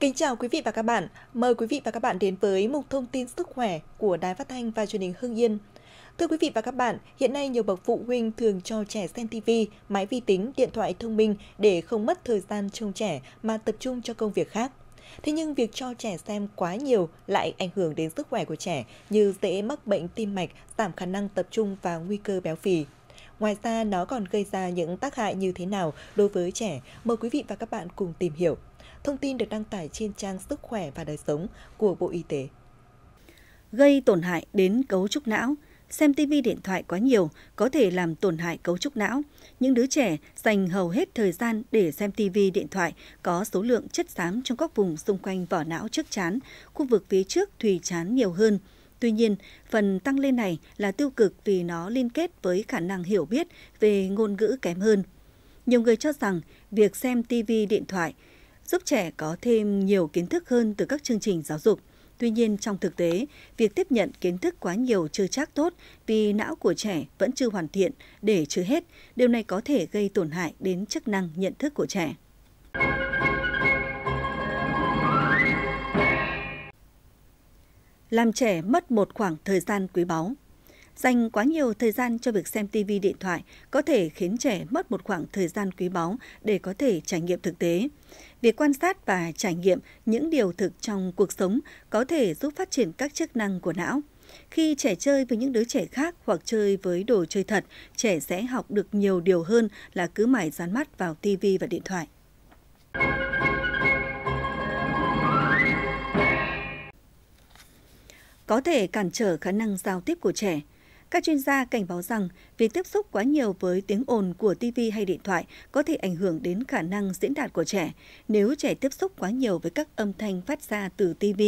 Kính chào quý vị và các bạn. Mời quý vị và các bạn đến với mục thông tin sức khỏe của Đài Phát thanh và Truyền hình Hưng Yên. Thưa quý vị và các bạn, hiện nay nhiều bậc phụ huynh thường cho trẻ xem TV, máy vi tính, điện thoại thông minh để không mất thời gian trông trẻ mà tập trung cho công việc khác. Thế nhưng việc cho trẻ xem quá nhiều lại ảnh hưởng đến sức khỏe của trẻ như dễ mắc bệnh tim mạch, giảm khả năng tập trung và nguy cơ béo phì. Ngoài ra, nó còn gây ra những tác hại như thế nào đối với trẻ? Mời quý vị và các bạn cùng tìm hiểu. Thông tin được đăng tải trên trang Sức khỏe và đời sống của Bộ Y tế. Gây tổn hại đến cấu trúc não, xem TV điện thoại quá nhiều có thể làm tổn hại cấu trúc não. Những đứa trẻ dành hầu hết thời gian để xem TV điện thoại có số lượng chất xám trong các vùng xung quanh vỏ não trước chán, khu vực phía trước thùy chán nhiều hơn. Tuy nhiên, phần tăng lên này là tiêu cực vì nó liên kết với khả năng hiểu biết về ngôn ngữ kém hơn. Nhiều người cho rằng việc xem TV điện thoại giúp trẻ có thêm nhiều kiến thức hơn từ các chương trình giáo dục. Tuy nhiên, trong thực tế, việc tiếp nhận kiến thức quá nhiều chưa chắc tốt vì não của trẻ vẫn chưa hoàn thiện để chứa hết. Điều này có thể gây tổn hại đến chức năng nhận thức của trẻ. làm trẻ mất một khoảng thời gian quý báu. Dành quá nhiều thời gian cho việc xem TV điện thoại có thể khiến trẻ mất một khoảng thời gian quý báu để có thể trải nghiệm thực tế. Việc quan sát và trải nghiệm những điều thực trong cuộc sống có thể giúp phát triển các chức năng của não. Khi trẻ chơi với những đứa trẻ khác hoặc chơi với đồ chơi thật, trẻ sẽ học được nhiều điều hơn là cứ mãi dán mắt vào TV và điện thoại. có thể cản trở khả năng giao tiếp của trẻ. Các chuyên gia cảnh báo rằng việc tiếp xúc quá nhiều với tiếng ồn của TV hay điện thoại có thể ảnh hưởng đến khả năng diễn đạt của trẻ. Nếu trẻ tiếp xúc quá nhiều với các âm thanh phát ra từ TV,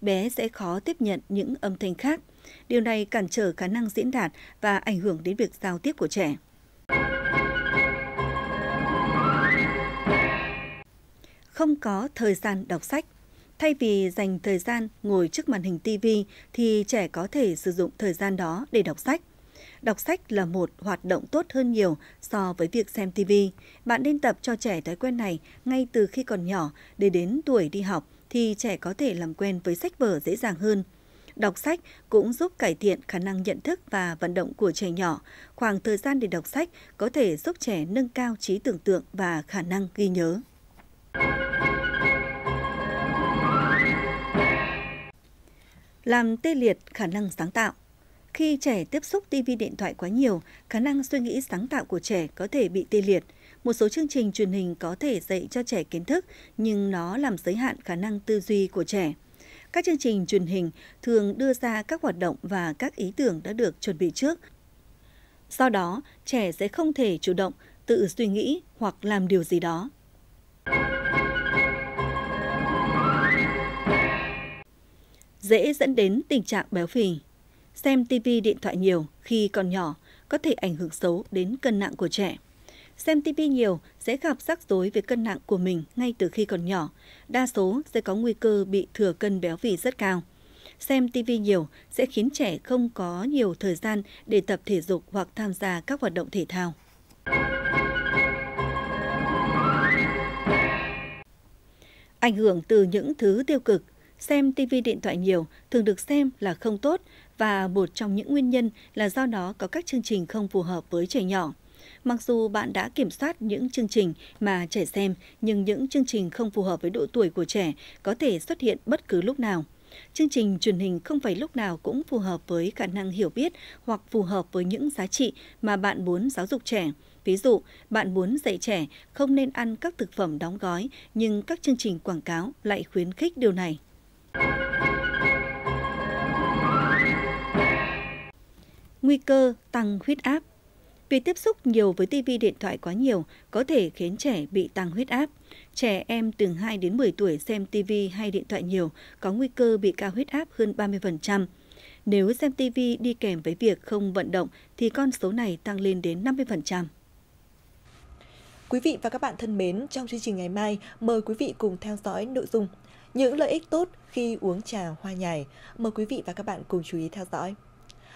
bé sẽ khó tiếp nhận những âm thanh khác. Điều này cản trở khả năng diễn đạt và ảnh hưởng đến việc giao tiếp của trẻ. Không có thời gian đọc sách Thay vì dành thời gian ngồi trước màn hình TV thì trẻ có thể sử dụng thời gian đó để đọc sách. Đọc sách là một hoạt động tốt hơn nhiều so với việc xem TV. Bạn nên tập cho trẻ thói quen này ngay từ khi còn nhỏ để đến tuổi đi học thì trẻ có thể làm quen với sách vở dễ dàng hơn. Đọc sách cũng giúp cải thiện khả năng nhận thức và vận động của trẻ nhỏ. Khoảng thời gian để đọc sách có thể giúp trẻ nâng cao trí tưởng tượng và khả năng ghi nhớ. làm tê liệt khả năng sáng tạo. Khi trẻ tiếp xúc TV điện thoại quá nhiều, khả năng suy nghĩ sáng tạo của trẻ có thể bị tê liệt. Một số chương trình truyền hình có thể dạy cho trẻ kiến thức, nhưng nó làm giới hạn khả năng tư duy của trẻ. Các chương trình truyền hình thường đưa ra các hoạt động và các ý tưởng đã được chuẩn bị trước. Do đó, trẻ sẽ không thể chủ động tự suy nghĩ hoặc làm điều gì đó. dễ dẫn đến tình trạng béo phì. Xem TV điện thoại nhiều khi còn nhỏ có thể ảnh hưởng xấu đến cân nặng của trẻ. Xem TV nhiều sẽ gặp rắc rối về cân nặng của mình ngay từ khi còn nhỏ, đa số sẽ có nguy cơ bị thừa cân béo phì rất cao. Xem TV nhiều sẽ khiến trẻ không có nhiều thời gian để tập thể dục hoặc tham gia các hoạt động thể thao. Ảnh hưởng từ những thứ tiêu cực Xem TV điện thoại nhiều thường được xem là không tốt và một trong những nguyên nhân là do đó có các chương trình không phù hợp với trẻ nhỏ. Mặc dù bạn đã kiểm soát những chương trình mà trẻ xem, nhưng những chương trình không phù hợp với độ tuổi của trẻ có thể xuất hiện bất cứ lúc nào. Chương trình truyền hình không phải lúc nào cũng phù hợp với khả năng hiểu biết hoặc phù hợp với những giá trị mà bạn muốn giáo dục trẻ. Ví dụ, bạn muốn dạy trẻ không nên ăn các thực phẩm đóng gói, nhưng các chương trình quảng cáo lại khuyến khích điều này. nguy cơ tăng huyết áp. Việc tiếp xúc nhiều với tivi điện thoại quá nhiều có thể khiến trẻ bị tăng huyết áp. Trẻ em từ 2 đến 10 tuổi xem tivi hay điện thoại nhiều có nguy cơ bị cao huyết áp hơn 30%. Nếu xem tivi đi kèm với việc không vận động thì con số này tăng lên đến 50%. Quý vị và các bạn thân mến, trong chương trình ngày mai, mời quý vị cùng theo dõi nội dung Những lợi ích tốt khi uống trà hoa nhài. Mời quý vị và các bạn cùng chú ý theo dõi.